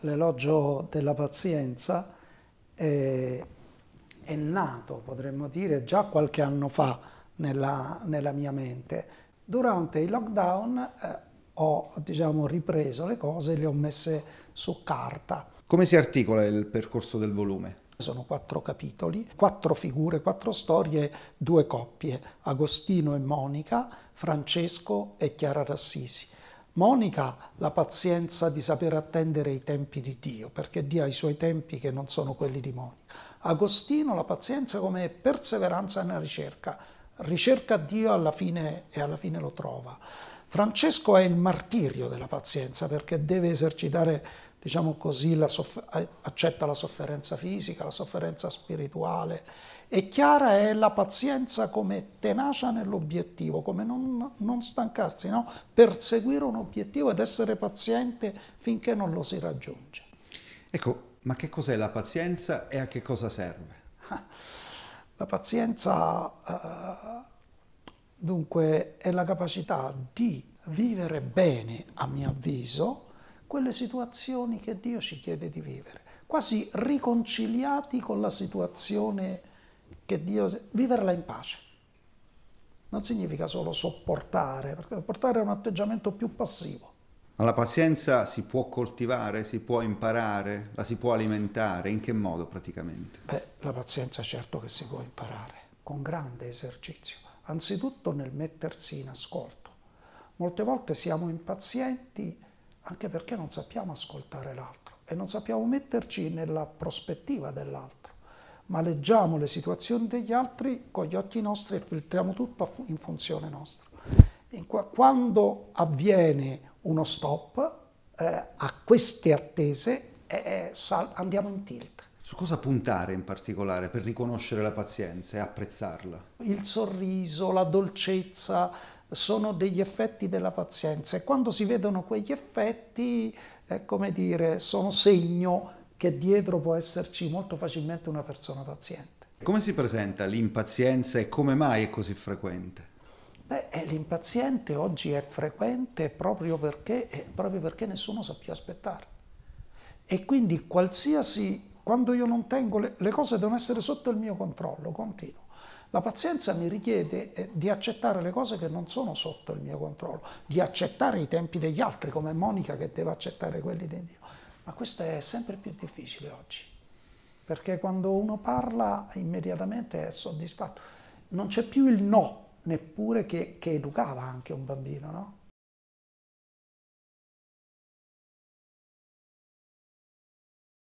l'elogio della pazienza è, è, nato, potremmo dire, già qualche anno fa nella, nella mia mente. Durante il lockdown eh, ho diciamo, ripreso le cose e le ho messe su carta. Come si articola il percorso del volume? Sono quattro capitoli, quattro figure, quattro storie, due coppie, Agostino e Monica, Francesco e Chiara Rassisi Monica la pazienza di saper attendere i tempi di Dio, perché Dio ha i suoi tempi che non sono quelli di Monica. Agostino la pazienza come perseveranza nella ricerca, ricerca Dio alla fine e alla fine lo trova. Francesco è il martirio della pazienza perché deve esercitare, diciamo così, la accetta la sofferenza fisica, la sofferenza spirituale e Chiara è la pazienza come tenacia nell'obiettivo, come non, non stancarsi, no? perseguire un obiettivo ed essere paziente finché non lo si raggiunge. Ecco, ma che cos'è la pazienza e a che cosa serve? La pazienza... Uh, Dunque è la capacità di vivere bene, a mio avviso, quelle situazioni che Dio ci chiede di vivere, quasi riconciliati con la situazione che Dio... viverla in pace. Non significa solo sopportare, perché sopportare è un atteggiamento più passivo. Ma la pazienza si può coltivare, si può imparare, la si può alimentare, in che modo praticamente? Beh, la pazienza certo che si può imparare, con grande esercizio anzitutto nel mettersi in ascolto. Molte volte siamo impazienti anche perché non sappiamo ascoltare l'altro e non sappiamo metterci nella prospettiva dell'altro, ma leggiamo le situazioni degli altri con gli occhi nostri e filtriamo tutto in funzione nostra. quando avviene uno stop eh, a queste attese, eh, eh andiamo in tilt. Su cosa puntare in particolare per riconoscere la pazienza e apprezzarla? Il sorriso, la dolcezza sono degli effetti della pazienza e quando si vedono quegli effetti, è come dire, sono segno che dietro può esserci molto facilmente una persona paziente. Come si presenta l'impazienza e come mai è così frequente? Beh, eh, l'impaziente oggi è frequente proprio perché, eh, proprio perché nessuno sa più aspettare. E quindi qualsiasi quando io non tengo, le, le cose devono essere sotto il mio controllo, continuo. La pazienza mi richiede eh, di accettare le cose che non sono sotto il mio controllo, di accettare i tempi degli altri, come Monica che deve accettare quelli di Dio. Ma questo è sempre più difficile oggi, perché quando uno parla immediatamente è soddisfatto. Non c'è più il no, neppure che, che educava anche un bambino, no?